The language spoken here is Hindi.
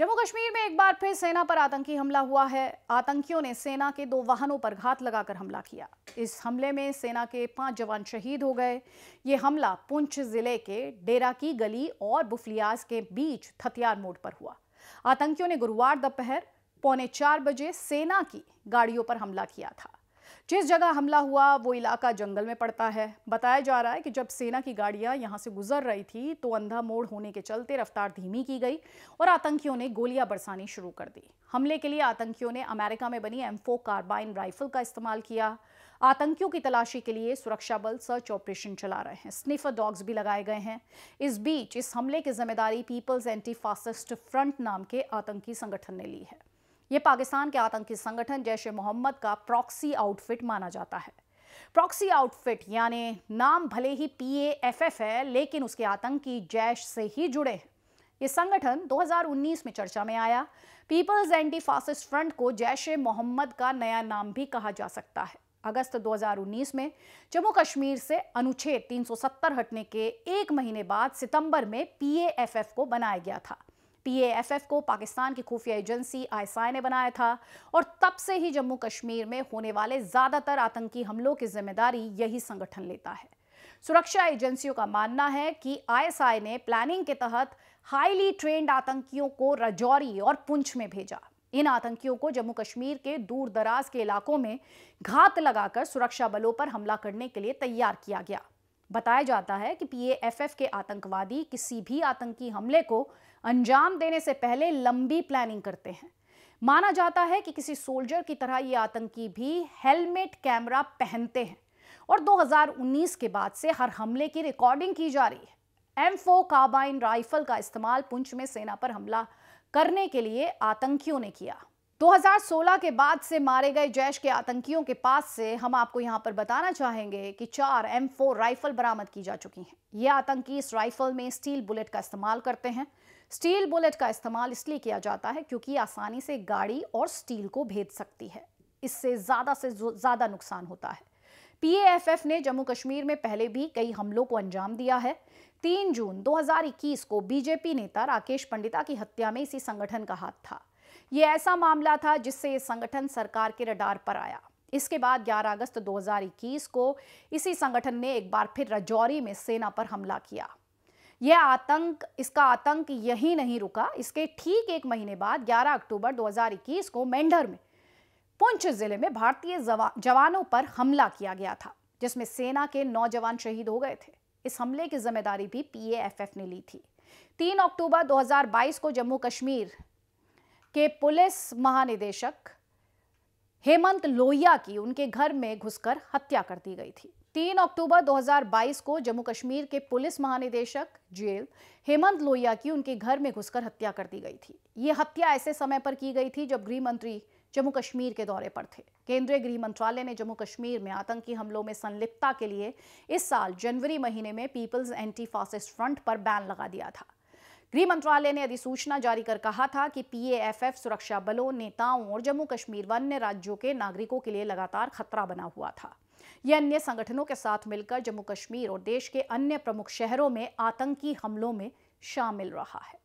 जम्मू कश्मीर में एक बार फिर सेना पर आतंकी हमला हुआ है आतंकियों ने सेना के दो वाहनों पर घात लगाकर हमला किया इस हमले में सेना के पांच जवान शहीद हो गए ये हमला पुंछ जिले के डेरा की गली और बुफलियाज के बीच थतियार मोड़ पर हुआ आतंकियों ने गुरुवार दोपहर पौने चार बजे सेना की गाड़ियों पर हमला किया था जिस जगह हमला हुआ वो इलाका जंगल में पड़ता है बताया जा रहा है कि जब सेना की गाड़ियां यहां से गुजर रही थी तो अंधा मोड़ होने के चलते रफ्तार धीमी की गई और आतंकियों ने गोलियां बरसानी शुरू कर दी हमले के लिए आतंकियों ने अमेरिका में बनी एम कार्बाइन राइफल का इस्तेमाल किया आतंकियों की तलाशी के लिए सुरक्षा बल सर्च ऑपरेशन चला रहे हैं स्निफर डॉग्स भी लगाए गए हैं इस बीच इस हमले की जिम्मेदारी पीपल्स एंटी फासिस्ट फ्रंट नाम के आतंकी संगठन ने ली है ये पाकिस्तान के आतंकी संगठन जैश ए मोहम्मद का प्रॉक्सी आउटफिट माना जाता है प्रॉक्सी आउटफिट यानी नाम भले ही पीएएफएफ है लेकिन उसके आतंकी जैश से ही जुड़े हैं ये संगठन 2019 में चर्चा में आया पीपल्स एंटी फासिस्ट फ्रंट को जैश ए मोहम्मद का नया नाम भी कहा जा सकता है अगस्त 2019 में जम्मू कश्मीर से अनुच्छेद 370 हटने के एक महीने बाद सितंबर में पीएएफएफ को बनाया गया था पीएएफएफ को पाकिस्तान की खुफिया एजेंसी आईएसआई ने बनाया था और तब से ही जम्मू कश्मीर में होने वाले ज़्यादातर आतंकी हमलों की जिम्मेदारी यही संगठन लेता है सुरक्षा एजेंसियों का मानना है कि आईएसआई ने प्लानिंग के तहत हाईली ट्रेंड आतंकियों को रजौरी और पुंछ में भेजा इन आतंकियों को जम्मू कश्मीर के दूर दराज के इलाकों में घात लगाकर सुरक्षा बलों पर हमला करने के लिए तैयार किया गया बताया जाता है कि पीएएफएफ के आतंकवादी किसी भी आतंकी हमले को अंजाम देने से पहले लंबी प्लानिंग करते हैं माना जाता है कि किसी सोल्जर की तरह ये आतंकी भी हेलमेट कैमरा पहनते हैं और 2019 के बाद से हर हमले की रिकॉर्डिंग की जा रही है एम फोर काबाइन राइफल का इस्तेमाल पुंछ में सेना पर हमला करने के लिए आतंकियों ने किया 2016 के बाद से मारे गए जैश के आतंकियों के पास से हम आपको यहां पर बताना चाहेंगे कि चार एम राइफल बरामद की जा चुकी हैं ये आतंकी इस राइफल में स्टील बुलेट का इस्तेमाल करते हैं स्टील बुलेट का इस्तेमाल इसलिए किया जाता है क्योंकि आसानी से गाड़ी और स्टील को भेद सकती है इससे ज़्यादा से ज़्यादा नुकसान होता है पीएएफएफ ने जम्मू कश्मीर में पहले भी कई हमलों को अंजाम दिया है तीन जून 2021 को बीजेपी नेता राकेश पंडिता की हत्या में इसी संगठन का हाथ था ये ऐसा मामला था जिससे यह संगठन सरकार के रडार पर आया इसके बाद 11 अगस्त 2021 को इसी संगठन ने एक बार फिर रजौरी में सेना पर हमला किया यह आतंक इसका आतंक यही नहीं रुका इसके ठीक एक महीने बाद 11 अक्टूबर 2021 को मेंढर में पुंछ जिले में भारतीय जवानों पर हमला किया गया था जिसमें सेना के नौ जवान शहीद हो गए थे इस हमले की जिम्मेदारी भी पीएएफएफ ने ली थी 3 अक्टूबर 2022 को जम्मू कश्मीर के पुलिस महानिदेशक हेमंत लोहिया की उनके घर में घुसकर हत्या कर दी गई थी 3 अक्टूबर 2022 को जम्मू कश्मीर के पुलिस महानिदेशक जेल हेमंत लोहिया की उनके घर में घुसकर हत्या कर दी गई थी ये हत्या ऐसे समय पर की गई थी जब गृह मंत्री जम्मू कश्मीर के दौरे पर थे केंद्रीय गृह मंत्रालय ने जम्मू कश्मीर में आतंकी हमलों में संलिप्तता के लिए इस साल जनवरी महीने में पीपल्स एंटी फासिस्ट फ्रंट पर बैन लगा दिया था गृह मंत्रालय ने अधिसूचना जारी कर कहा था कि पीएएफएफ सुरक्षा बलों नेताओं और जम्मू कश्मीर व अन्य राज्यों के नागरिकों के लिए लगातार खतरा बना हुआ था ये अन्य संगठनों के साथ मिलकर जम्मू कश्मीर और देश के अन्य प्रमुख शहरों में आतंकी हमलों में शामिल रहा है